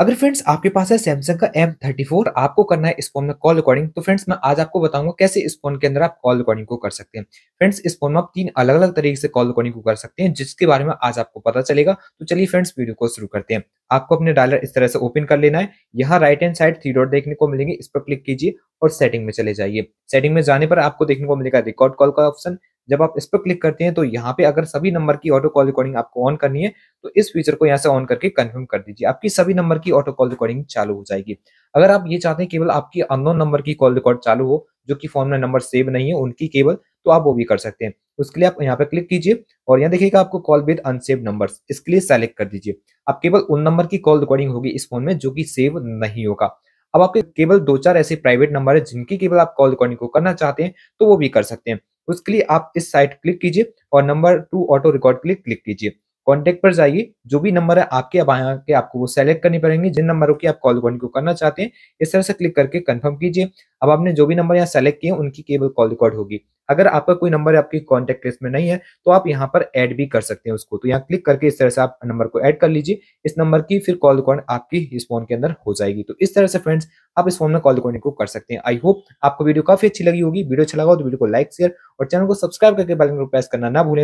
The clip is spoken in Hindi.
अगर फ्रेंड्स आपके पास है सैमसंग का एम थर्टी फोर आपको करना है इस फोन में कॉल रिकॉर्डिंग तो फ्रेंड्स मैं आज आपको बताऊंगा कैसे इस फोन के अंदर आप कॉल रिकॉर्डिंग को कर सकते हैं फ्रेंड्स इस फोन में आप तीन अलग अलग तरीके से कॉल रिकॉर्डिंग को कर सकते हैं जिसके बारे में आज आपको पता चलेगा तो चलिए फ्रेंड्स वीडियो को शुरू करते हैं आपको अपने डायलर इस तरह से ओपन कर लेना है यहाँ right hand side three dot देखने को मिलेंगे इस पर क्लिक कीजिए और सेटिंग में चले जाइए सेटिंग में जाने पर आपको देखने को मिलेगा रिकॉर्ड कॉल का ऑप्शन जब आप इस पर क्लिक करते हैं तो यहाँ पे अगर सभी नंबर की ऑटो कॉल रिकॉर्डिंग आपको ऑन करनी है तो इस फीचर को यहाँ से ऑन करके कन्फर्म कर दीजिए आपकी सभी नंबर की ऑटो कॉल रिकॉर्डिंग चालू हो जाएगी अगर आप ये चाहते हैं केवल आपकी अननोन नंबर की कॉल रिकॉर्ड चालू हो जो कि फोन में नंबर सेव नहीं है उनकी केवल तो आप वो भी कर सकते हैं उसके लिए आप यहाँ पे क्लिक कीजिए और यहाँ देखिएगा आपको कॉल विद अनसेव नंबर्स इसके लिए सेलेक्ट कर दीजिए आप केवल उन नंबर की कॉल रिकॉर्डिंग होगी इस फोन में जो कि सेव नहीं होगा अब आपके केवल दो चार ऐसे प्राइवेट नंबर है जिनकी केवल आप कॉल रिकॉर्डिंग को करना चाहते हैं तो वो भी कर सकते हैं उसके लिए आप इस साइट क्लिक कीजिए और नंबर टू ऑटो रिकॉर्ड के लिए क्लिक कीजिए कॉन्टेक्ट पर जाइए जो भी नंबर है आपके अब यहाँ के आपको वो सेलेक्ट करनी पड़ेंगे जिन नंबरों की आप कॉल को करना चाहते हैं इस तरह से क्लिक करके कंफर्म कीजिए अब आपने जो भी नंबर यहाँ सेलेक्ट किए उनकी केवल कॉल रिकॉर्ड होगी अगर आपका कोई नंबर आपकी कॉन्टेक्ट लिस्ट में नहीं है तो आप यहाँ पर ऐड भी कर सकते हैं उसको तो यहाँ क्लिक करके इस तरह से आप नंबर को ऐड कर लीजिए इस नंबर की फिर कॉल रिकॉर्ड आपकी इस फोन के अंदर हो जाएगी तो इस तरह से फ्रेंड्स आप इस फोन में कॉल रिकॉर्डिंग को कर सकते हैं आई होप आपको वीडियो काफी अच्छी लगी होगी वीडियो अच्छा लगा तो वीडियो को लाइक शेयर और चैनल को सब्सक्राइब करके बेल को प्रेस करना ना भूलें